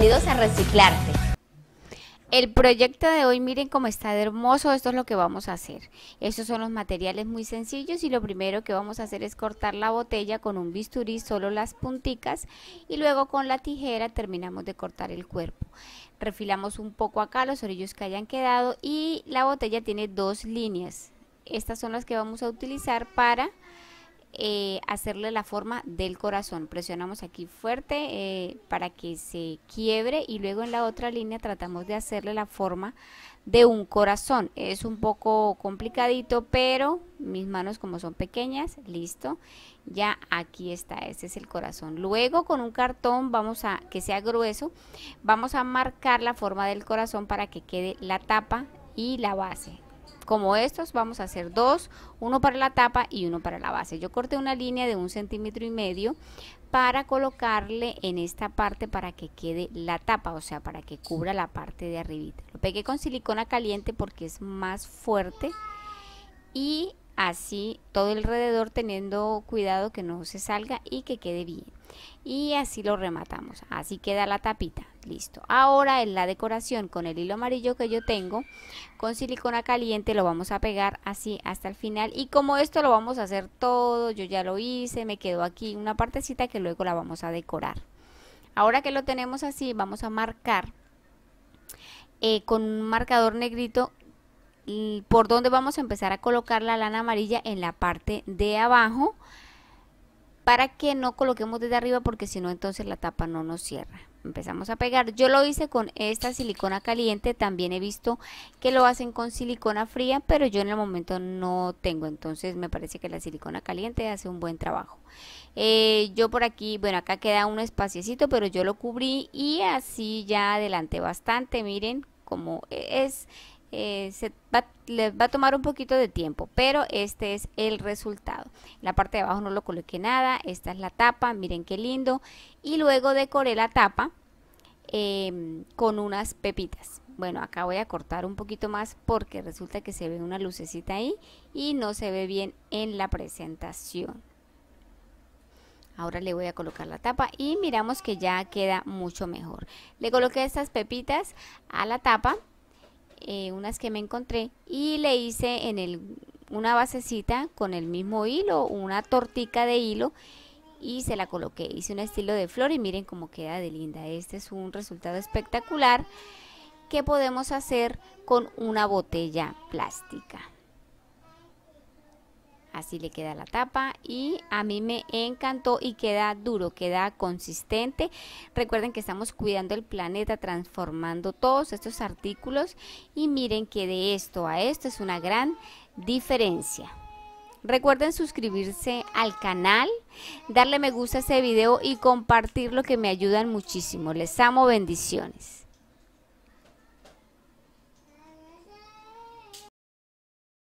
Bienvenidos a Reciclarte. El proyecto de hoy, miren cómo está hermoso, esto es lo que vamos a hacer. Estos son los materiales muy sencillos y lo primero que vamos a hacer es cortar la botella con un bisturí, solo las punticas y luego con la tijera terminamos de cortar el cuerpo. Refilamos un poco acá los orillos que hayan quedado y la botella tiene dos líneas. Estas son las que vamos a utilizar para eh, hacerle la forma del corazón. Presionamos aquí fuerte eh, para que se quiebre y luego en la otra línea tratamos de hacerle la forma de un corazón. Es un poco complicadito, pero mis manos como son pequeñas, listo, ya aquí está, ese es el corazón. Luego con un cartón vamos a que sea grueso, vamos a marcar la forma del corazón para que quede la tapa y la base como estos vamos a hacer dos, uno para la tapa y uno para la base. Yo corté una línea de un centímetro y medio para colocarle en esta parte para que quede la tapa, o sea, para que cubra la parte de arribita. Lo pegué con silicona caliente porque es más fuerte y así todo alrededor teniendo cuidado que no se salga y que quede bien. Y así lo rematamos, así queda la tapita. Listo. Ahora en la decoración con el hilo amarillo que yo tengo, con silicona caliente lo vamos a pegar así hasta el final. Y como esto lo vamos a hacer todo, yo ya lo hice, me quedó aquí una partecita que luego la vamos a decorar. Ahora que lo tenemos así, vamos a marcar eh, con un marcador negrito por donde vamos a empezar a colocar la lana amarilla en la parte de abajo para que no coloquemos desde arriba porque si no entonces la tapa no nos cierra. Empezamos a pegar. Yo lo hice con esta silicona caliente, también he visto que lo hacen con silicona fría, pero yo en el momento no tengo, entonces me parece que la silicona caliente hace un buen trabajo. Eh, yo por aquí, bueno, acá queda un espaciecito, pero yo lo cubrí y así ya adelanté bastante, miren, cómo e-, es eh, se va, les va a tomar un poquito de tiempo, pero este es el resultado. la parte de abajo no lo coloqué nada, esta es la tapa, miren qué lindo. Y luego decoré la tapa em, con unas pepitas. Bueno, acá voy a cortar un poquito más porque resulta que se ve una lucecita ahí y no se ve bien en la presentación. Ahora le voy a colocar la tapa y miramos que ya queda mucho mejor. Le coloqué estas pepitas a la tapa eh, unas que me encontré y le hice en el, una basecita con el mismo hilo, una tortica de hilo y se la coloqué. Hice un estilo de flor y miren cómo queda de linda. Este es un resultado espectacular que podemos hacer con una botella plástica. Así le queda la tapa y a mí me encantó y queda duro, queda consistente. Recuerden que estamos cuidando el planeta, transformando todos estos artículos y miren que de esto a esto es una gran diferencia. Recuerden suscribirse al canal, darle me gusta a este video y compartirlo que me ayudan muchísimo. Les amo, bendiciones.